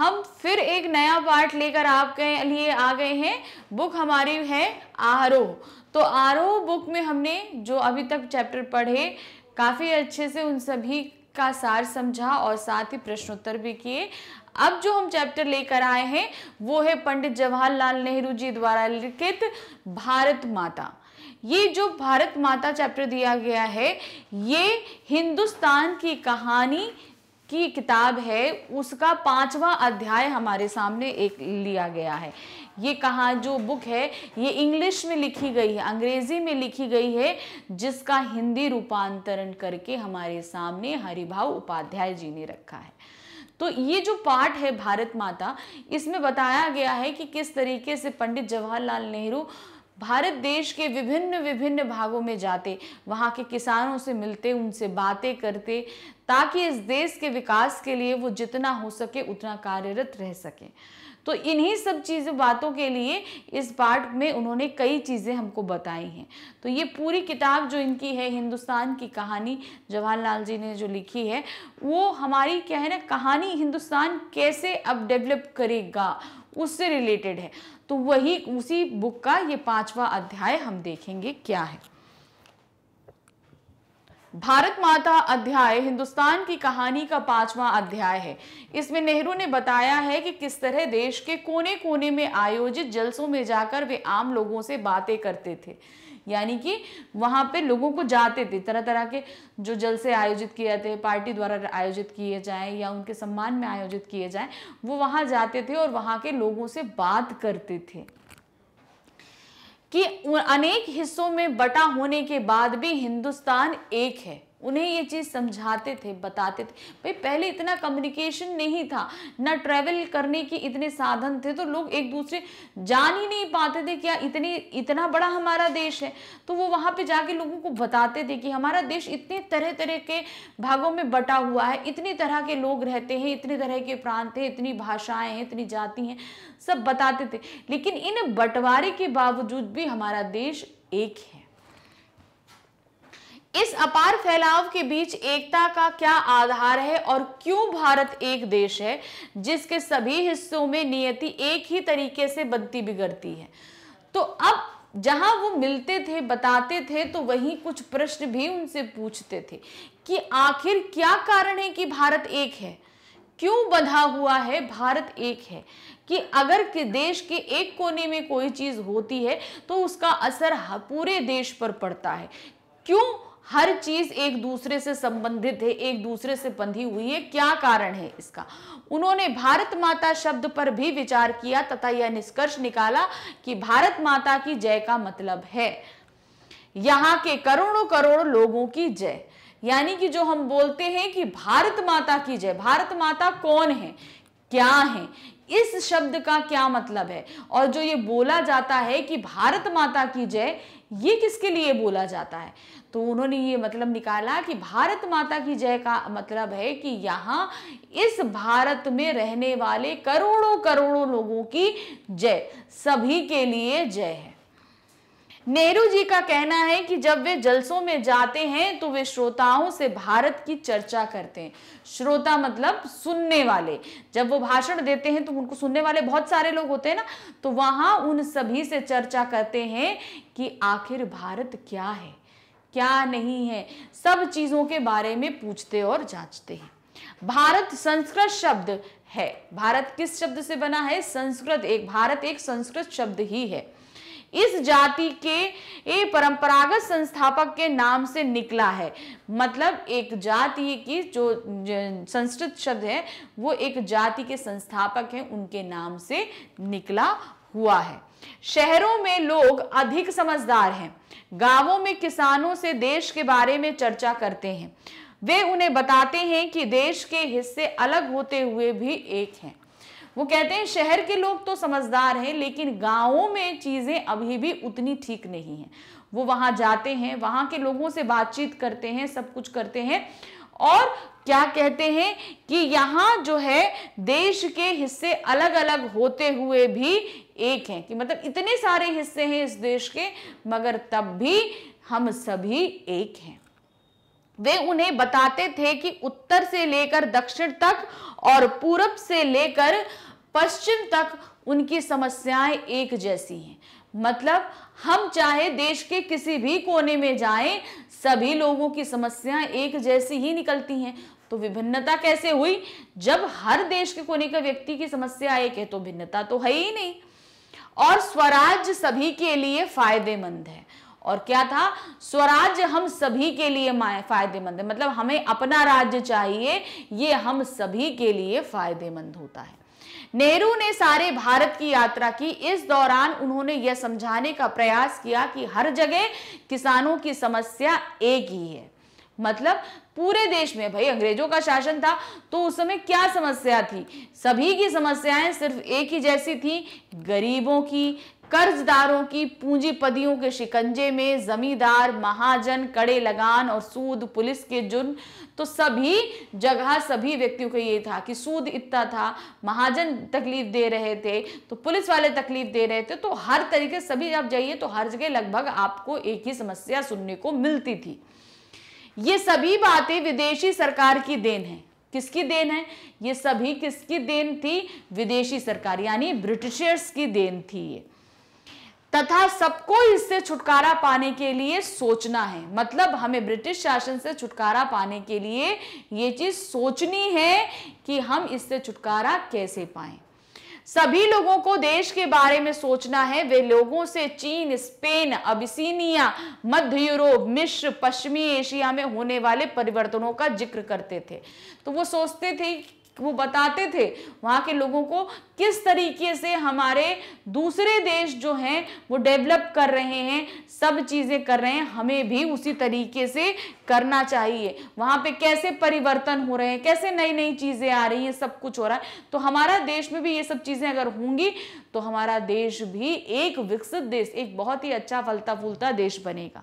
हम फिर एक नया पार्ट लेकर आपके लिए आ गए हैं बुक हमारी है आरोह तो आरोह बुक में हमने जो अभी तक चैप्टर पढ़े काफ़ी अच्छे से उन सभी का सार समझा और साथ ही प्रश्नोत्तर भी किए अब जो हम चैप्टर लेकर आए हैं वो है पंडित जवाहरलाल नेहरू जी द्वारा लिखित भारत माता ये जो भारत माता चैप्टर दिया गया है ये हिंदुस्तान की कहानी की किताब है उसका पांचवा अध्याय हमारे सामने एक लिया गया है ये कहा जो बुक है ये इंग्लिश में लिखी गई है अंग्रेजी में लिखी गई है जिसका हिंदी रूपांतरण करके हमारे सामने हरिभाव उपाध्याय जी ने रखा है तो ये जो पाठ है भारत माता इसमें बताया गया है कि किस तरीके से पंडित जवाहरलाल नेहरू भारत देश के विभिन्न विभिन्न भागों में जाते वहाँ के किसानों से मिलते उनसे बातें करते ताकि इस देश के विकास के लिए वो जितना हो सके उतना कार्यरत रह सके तो इन्हीं सब चीज़ बातों के लिए इस पार्ट में उन्होंने कई चीज़ें हमको बताई हैं तो ये पूरी किताब जो इनकी है हिंदुस्तान की कहानी जवाहरलाल जी ने जो लिखी है वो हमारी क्या है ना कहानी हिंदुस्तान कैसे अब डेवलप करेगा उससे रिलेटेड है तो वही उसी बुक का ये पांचवा अध्याय हम देखेंगे क्या है भारत माता अध्याय हिंदुस्तान की कहानी का पांचवा अध्याय है इसमें नेहरू ने बताया है कि किस तरह देश के कोने कोने में आयोजित जलसों में जाकर वे आम लोगों से बातें करते थे यानी कि वहाँ पे लोगों को जाते थे तरह तरह के जो जलसे आयोजित किए जाते हैं पार्टी द्वारा आयोजित किए जाए या उनके सम्मान में आयोजित किए जाए वो वहाँ जाते थे और वहाँ के लोगों से बात करते थे कि अनेक हिस्सों में बटा होने के बाद भी हिंदुस्तान एक है उन्हें ये चीज़ समझाते थे बताते थे भाई पहले इतना कम्युनिकेशन नहीं था ना ट्रैवल करने के इतने साधन थे तो लोग एक दूसरे जान ही नहीं पाते थे क्या इतनी इतना बड़ा हमारा देश है तो वो वहाँ पे जाके लोगों को बताते थे कि हमारा देश इतने तरह तरह के भागों में बटा हुआ है इतनी तरह के लोग रहते हैं इतनी तरह के प्रांत हैं इतनी भाषाएँ हैं इतनी जाति हैं सब बताते थे लेकिन इन बंटवारे के बावजूद भी हमारा देश एक है इस अपार फैलाव के बीच एकता का क्या आधार है और क्यों भारत एक देश है जिसके सभी हिस्सों में नियति एक ही तरीके से बनती बिगड़ती है तो अब जहां वो मिलते थे बताते थे तो वहीं कुछ प्रश्न भी उनसे पूछते थे कि आखिर क्या कारण है कि भारत एक है क्यों बंधा हुआ है भारत एक है कि अगर कि देश के एक कोने में कोई चीज़ होती है तो उसका असर पूरे देश पर पड़ता है क्यों हर चीज एक दूसरे से संबंधित है एक दूसरे से बंधी हुई है क्या कारण है इसका उन्होंने भारत माता शब्द पर भी विचार किया तथा यह निष्कर्ष निकाला कि भारत माता की जय का मतलब है यहाँ के करोड़ों करोड़ लोगों की जय यानी कि जो हम बोलते हैं कि भारत माता की जय भारत माता कौन है क्या है इस शब्द का क्या मतलब है और जो ये बोला जाता है कि भारत माता की जय ये किसके लिए बोला जाता है तो उन्होंने ये मतलब निकाला कि भारत माता की जय का मतलब है कि यहाँ इस भारत में रहने वाले करोड़ों करोड़ों लोगों की जय सभी के लिए जय है नेहरू जी का कहना है कि जब वे जलसों में जाते हैं तो वे श्रोताओं से भारत की चर्चा करते हैं श्रोता मतलब सुनने वाले जब वो भाषण देते हैं तो उनको सुनने वाले बहुत सारे लोग होते हैं ना तो वहां उन सभी से चर्चा करते हैं कि आखिर भारत क्या है क्या नहीं है सब चीज़ों के बारे में पूछते और जांचते हैं भारत संस्कृत शब्द है भारत किस शब्द से बना है संस्कृत एक भारत एक संस्कृत शब्द ही है इस जाति के ए परंपरागत संस्थापक के नाम से निकला है मतलब एक जाति की जो संस्कृत शब्द है वो एक जाति के संस्थापक है उनके नाम से निकला हुआ है शहरों में लोग अधिक समझदार हैं गांवों में किसानों से देश के बारे में चर्चा करते हैं वे उन्हें बताते हैं कि देश के हिस्से अलग होते हुए भी एक हैं वो कहते हैं शहर के लोग तो समझदार हैं लेकिन गाँवों में चीज़ें अभी भी उतनी ठीक नहीं हैं वो वहाँ जाते हैं वहाँ के लोगों से बातचीत करते हैं सब कुछ करते हैं और क्या कहते हैं कि यहाँ जो है देश के हिस्से अलग अलग होते हुए भी एक हैं कि मतलब इतने सारे हिस्से हैं इस देश के मगर तब भी हम सभी एक हैं वे उन्हें बताते थे कि उत्तर से लेकर दक्षिण तक और पूरब से लेकर पश्चिम तक उनकी समस्याएं एक जैसी हैं मतलब हम चाहे देश के किसी भी कोने में जाएं सभी लोगों की समस्याएं एक जैसी ही निकलती हैं तो विभिन्नता कैसे हुई जब हर देश के कोने का व्यक्ति की समस्या एक है तो भिन्नता तो है ही नहीं और स्वराज सभी के लिए फायदेमंद है और क्या था स्वराज्य हम सभी के लिए फायदेमंद है मतलब हमें अपना राज्य चाहिए ये हम सभी के लिए फायदेमंद होता है नेहरू ने सारे भारत की यात्रा की इस दौरान उन्होंने यह समझाने का प्रयास किया कि हर जगह किसानों की समस्या एक ही है मतलब पूरे देश में भाई अंग्रेजों का शासन था तो उस समय क्या समस्या थी सभी की समस्याएं सिर्फ एक ही जैसी थी गरीबों की कर्जदारों की पूंजीपतियों के शिकंजे में जमींदार महाजन कड़े लगान और सूद पुलिस के जुर्म तो सभी जगह सभी व्यक्तियों को ये था कि सूद इतना था महाजन तकलीफ दे रहे थे तो पुलिस वाले तकलीफ दे रहे थे तो हर तरीके सभी आप जाइए तो हर जगह लगभग आपको एक ही समस्या सुनने को मिलती थी ये सभी बातें विदेशी सरकार की देन है किसकी देन है ये सभी किसकी देन थी विदेशी सरकार यानी ब्रिटिशर्स की देन थी ये तथा सबको इससे छुटकारा पाने के लिए सोचना है मतलब हमें ब्रिटिश शासन से छुटकारा पाने के लिए ये चीज़ सोचनी है कि हम इससे छुटकारा कैसे पाएं सभी लोगों को देश के बारे में सोचना है वे लोगों से चीन स्पेन अबिसिनिया मध्य यूरोप मिश्र पश्चिमी एशिया में होने वाले परिवर्तनों का जिक्र करते थे तो वो सोचते थे वो बताते थे वहाँ के लोगों को किस तरीके से हमारे दूसरे देश जो हैं वो डेवलप कर रहे हैं सब चीज़ें कर रहे हैं हमें भी उसी तरीके से करना चाहिए वहाँ पे कैसे परिवर्तन हो रहे हैं कैसे नई नई चीज़ें आ रही हैं सब कुछ हो रहा है तो हमारा देश में भी ये सब चीज़ें अगर होंगी तो हमारा देश भी एक विकसित देश एक बहुत ही अच्छा फलता फूलता देश बनेगा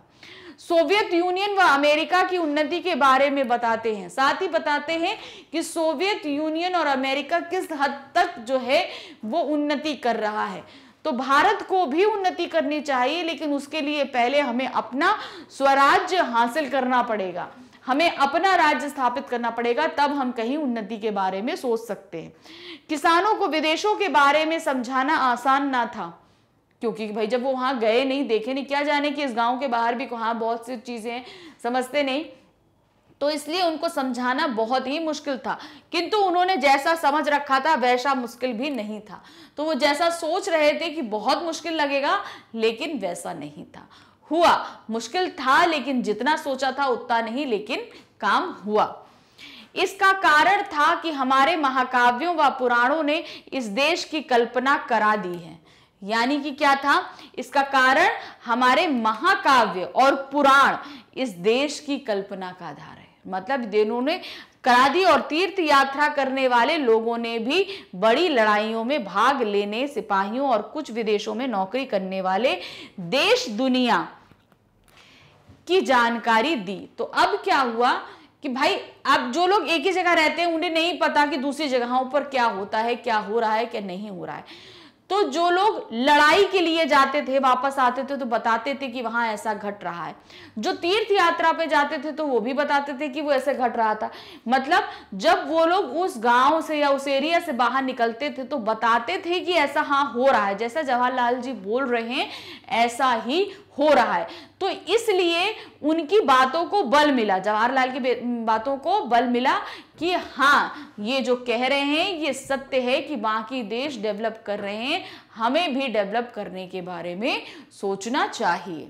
सोवियत यूनियन व अमेरिका की उन्नति के बारे में बताते हैं साथ ही बताते हैं कि सोवियत यूनियन और अमेरिका किस हद तक जो है वो उन्नति कर रहा है तो भारत को भी उन्नति करनी चाहिए लेकिन उसके लिए पहले हमें अपना स्वराज्य हासिल करना पड़ेगा हमें अपना राज्य स्थापित करना पड़ेगा तब हम कहीं उन्नति के बारे में सोच सकते हैं किसानों को विदेशों के बारे में समझाना आसान ना था क्योंकि भाई जब वो वहाँ गए नहीं देखे नहीं क्या जाने कि इस गाँव के बाहर भी वहाँ बहुत सी चीज़ें हैं समझते नहीं तो इसलिए उनको समझाना बहुत ही मुश्किल था किंतु उन्होंने जैसा समझ रखा था वैसा मुश्किल भी नहीं था तो वो जैसा सोच रहे थे कि बहुत मुश्किल लगेगा लेकिन वैसा नहीं था हुआ मुश्किल था लेकिन जितना सोचा था उतना नहीं लेकिन काम हुआ इसका कारण था कि हमारे महाकाव्यों व पुराणों ने इस देश की कल्पना करा दी है यानी कि क्या था इसका कारण हमारे महाकाव्य और पुराण इस देश की कल्पना का आधार है मतलब दोनों ने करादी और तीर्थ यात्रा करने वाले लोगों ने भी बड़ी लड़ाइयों में भाग लेने सिपाहियों और कुछ विदेशों में नौकरी करने वाले देश दुनिया की जानकारी दी तो अब क्या हुआ कि भाई अब जो लोग एक ही जगह रहते हैं उन्हें नहीं पता कि दूसरी जगहों पर क्या होता है क्या हो रहा है क्या नहीं हो रहा है तो जो लोग लड़ाई के लिए जाते थे वापस आते थे तो बताते थे कि वहां ऐसा घट रहा है जो तीर्थ यात्रा पे जाते थे तो वो भी बताते थे कि वो ऐसे घट रहा था मतलब जब वो लोग उस गांव से या उस एरिया से बाहर निकलते थे तो बताते थे कि ऐसा हाँ हो रहा है जैसा जवाहरलाल जी बोल रहे हैं ऐसा ही हो रहा है तो इसलिए उनकी बातों को बल मिला जवाहरलाल की बातों को बल मिला कि हाँ ये जो कह रहे हैं ये सत्य है कि बाकी देश डेवलप कर रहे हैं हमें भी डेवलप करने के बारे में सोचना चाहिए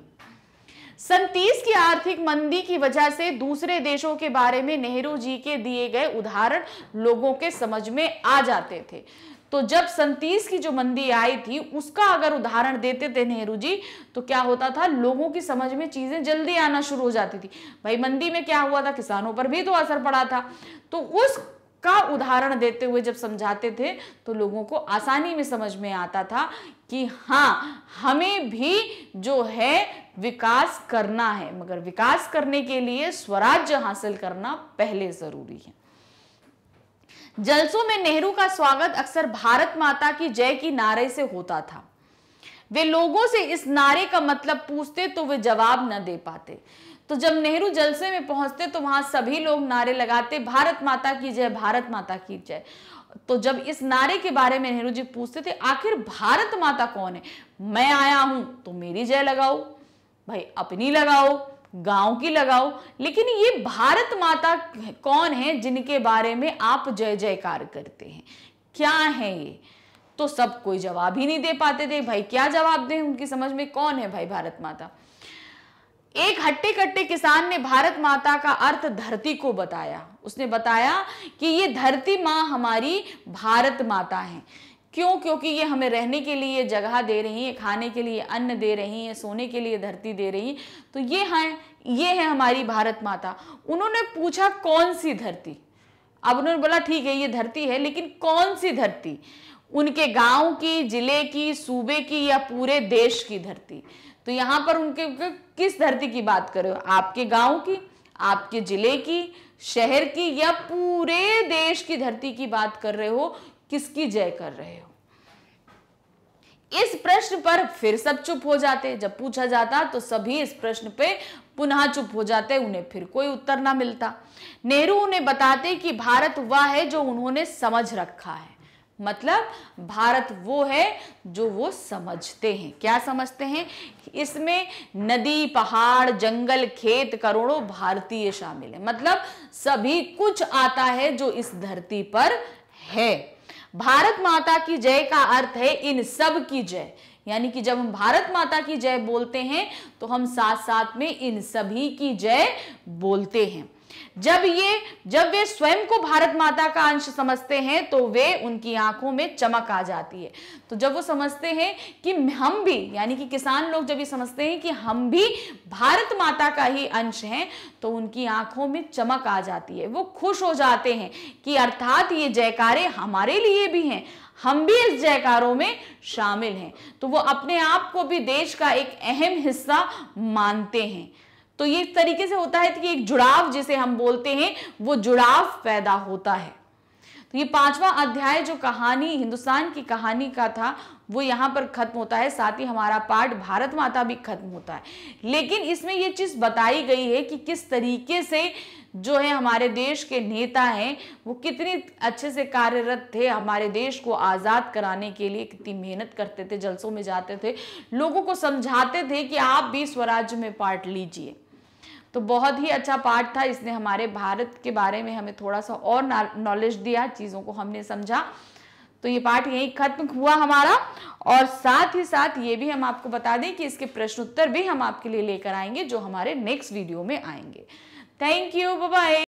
सन तीस की आर्थिक मंदी की वजह से दूसरे देशों के बारे में नेहरू जी के दिए गए उदाहरण लोगों के समझ में आ जाते थे तो जब संतीस की जो मंदी आई थी उसका अगर उदाहरण देते थे नेहरू जी तो क्या होता था लोगों की समझ में चीजें जल्दी आना शुरू हो जाती थी भाई मंदी में क्या हुआ था किसानों पर भी तो असर पड़ा था तो उस का उदाहरण देते हुए जब समझाते थे तो लोगों को आसानी में समझ में आता था कि हाँ हमें भी जो है विकास करना है मगर विकास करने के लिए स्वराज्य हासिल करना पहले जरूरी है जलसों में नेहरू का स्वागत अक्सर भारत माता की जय की नारे से होता था वे लोगों से इस नारे का मतलब पूछते तो वे जवाब न दे पाते तो जब नेहरू जलसे में पहुंचते तो वहां सभी लोग नारे लगाते भारत माता की जय भारत माता की जय तो जब इस नारे के बारे में नेहरू जी पूछते थे आखिर भारत माता कौन है मैं आया हूं तो मेरी जय लगाओ भाई अपनी लगाओ गांव की लगाओ लेकिन ये भारत माता कौन है जिनके बारे में आप जय जयकार करते हैं क्या है ये तो सब कोई जवाब ही नहीं दे पाते थे भाई क्या जवाब दें उनकी समझ में कौन है भाई भारत माता एक हट्टे कट्टे किसान ने भारत माता का अर्थ धरती को बताया उसने बताया कि ये धरती माँ हमारी भारत माता है क्यों क्योंकि ये हमें रहने के लिए जगह दे रही हैं खाने के लिए अन्न दे रही हैं सोने के लिए धरती दे रही हैं तो ये हैं ये है हमारी भारत माता उन्होंने पूछा कौन सी धरती अब उन्होंने बोला ठीक है ये धरती है लेकिन कौन सी धरती उनके गांव की जिले की सूबे की या पूरे देश की धरती तो यहाँ पर उनके किस धरती की बात करो आपके गांव की आपके जिले की शहर की या पूरे देश की धरती की बात कर रहे हो किसकी जय कर रहे हो इस प्रश्न पर फिर सब चुप हो जाते जब पूछा जाता तो सभी इस प्रश्न पे पुनः चुप हो जाते उन्हें फिर कोई उत्तर ना मिलता नेहरू उन्हें बताते कि भारत वह है जो उन्होंने समझ रखा है मतलब भारत वो है जो वो समझते हैं क्या समझते हैं इसमें नदी पहाड़ जंगल खेत करोड़ों भारतीय शामिल है मतलब सभी कुछ आता है जो इस धरती पर है भारत माता की जय का अर्थ है इन सब की जय यानी कि जब हम भारत माता की जय बोलते हैं तो हम साथ साथ में इन सभी की जय बोलते हैं जब ये जब वे स्वयं को भारत माता का अंश समझते हैं तो वे उनकी आंखों में चमक आ जाती है तो जब वो समझते हैं कि हम भी यानी कि किसान लोग जब ये समझते हैं कि हम भी भारत माता का ही अंश हैं तो उनकी आंखों में चमक आ जाती है वो खुश हो जाते हैं कि अर्थात ये जयकारे हमारे लिए भी हैं हम भी इस जयकारों में शामिल हैं तो वो अपने आप को भी देश का एक अहम हिस्सा मानते हैं तो ये इस तरीके से होता है कि एक जुड़ाव जिसे हम बोलते हैं वो जुड़ाव पैदा होता है तो ये पांचवा अध्याय जो कहानी हिंदुस्तान की कहानी का था वो यहाँ पर खत्म होता है साथ ही हमारा पाठ भारत माता भी खत्म होता है लेकिन इसमें ये चीज़ बताई गई है कि किस तरीके से जो है हमारे देश के नेता हैं वो कितने अच्छे से कार्यरत थे हमारे देश को आज़ाद कराने के लिए कितनी मेहनत करते थे जलसों में जाते थे लोगों को समझाते थे कि आप भी स्वराज्य में पार्ट लीजिए तो बहुत ही अच्छा पाठ था इसने हमारे भारत के बारे में हमें थोड़ा सा और नॉलेज दिया चीज़ों को हमने समझा तो ये पाठ यही खत्म हुआ हमारा और साथ ही साथ ये भी हम आपको बता दें कि इसके प्रश्नोत्तर भी हम आपके लिए लेकर आएंगे जो हमारे नेक्स्ट वीडियो में आएंगे थैंक यू बाय